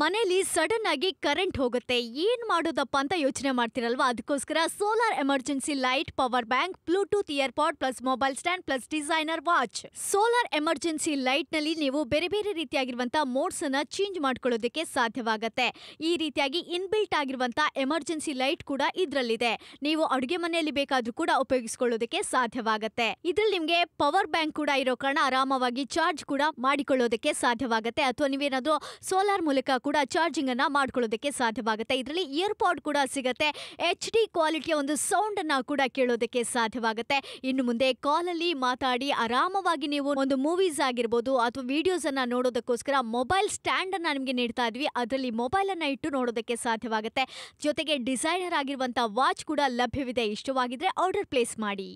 ಮನೇಲಿ ಸಡನ್ ಆಗಿ ಕರೆಂಟ್ ಹೋಗುತ್ತೆ ಏನ್ ಮಾಡೋದಪ್ಪ ಅಂತ ಯೋಚನೆ ಮಾಡ್ತಿರಲ್ವಾ ಅದಕ್ಕೋಸ್ಕರ solar emergency light power bank Bluetooth ear pod plus mobile stand plus designer watch solar emergency light ನಲ್ಲಿ ನೀವು ಬೇರೆ ಬೇರೆ ರೀತಿಯಾಗಿರುವಂತಹ ಮೋಡ್ಸ್ ಅನ್ನ ಚೇಂಜ್ ಮಾಡ್ಕೊಳ್ಳೋದಕ್ಕೆ ಸಾಧ್ಯವಾಗುತ್ತೆ ಈ ರೀತಿಯಾಗಿ ಇನ್ಬಿಲ್ಟ್ ಆಗಿರುವಂತಹ ಎಮರ್ಜೆನ್ಸಿ ಲೈಟ್ ಕೂಡ ಇದ್ರಲ್ಲಿದೆ ನೀವು ಅಡುಗೆ ಮನೆಯಲ್ಲಿ ಬೇಕಾದ್ರೂ ಕೂಡ ಉಪಯೋಗಿಸಿಕೊಳ್ಳೋದಕ್ಕೆ ಸಾಧ್ಯವಾಗುತ್ತೆ ಇದ್ರಲ್ಲಿ ನಿಮ್ಗೆ ಪವರ್ ಬ್ಯಾಂಕ್ ಕೂಡ ಇರೋ ಕಾರಣ ಆರಾಮವಾಗಿ ಚಾರ್ಜ್ ಕೂಡ ಮಾಡಿಕೊಳ್ಳೋದಕ್ಕೆ ಸಾಧ್ಯವಾಗುತ್ತೆ ಅಥವಾ ನೀವೇನಾದ್ರೂ ಸೋಲಾರ್ ಮೂಲಕ ಕೂಡ ಚಾರ್ಜಿಂಗ್ ಅನ್ನ ಮಾಡ್ಕೊಳ್ಳೋದಕ್ಕೆ ಸಾಧ್ಯವಾಗುತ್ತೆ ಇದರಲ್ಲಿ ಇಯರ್ ಪಾಡ್ ಕೂಡ ಸಿಗುತ್ತೆ ಎಚ್ ಡಿ ಕ್ವಾಲಿಟಿಯ ಒಂದು ಸೌಂಡ್ ಅನ್ನ ಕೂಡ ಕೇಳೋದಕ್ಕೆ ಸಾಧ್ಯವಾಗುತ್ತೆ ಇನ್ನು ಮುಂದೆ ಕಾಲ್ ಅಲ್ಲಿ ಮಾತಾಡಿ ಆರಾಮವಾಗಿ ನೀವು ಒಂದು ಮೂವೀಸ್ ಆಗಿರ್ಬೋದು ಅಥವಾ ವಿಡಿಯೋಸ್ ಅನ್ನ ನೋಡೋದಕ್ಕೋಸ್ಕರ ಮೊಬೈಲ್ ಸ್ಟ್ಯಾಂಡ್ ಅನ್ನ ನಿಮಗೆ ನೀಡ್ತಾ ಇದ್ವಿ ಅದರಲ್ಲಿ ಮೊಬೈಲ್ ಅನ್ನ ಇಟ್ಟು ನೋಡೋದಕ್ಕೆ ಸಾಧ್ಯವಾಗುತ್ತೆ ಜೊತೆಗೆ ಡಿಸೈನರ್ ಆಗಿರುವಂತಹ ವಾಚ್ ಕೂಡ ಲಭ್ಯವಿದೆ ಇಷ್ಟವಾಗಿದ್ರೆ ಆರ್ಡರ್ ಪ್ಲೇಸ್ ಮಾಡಿ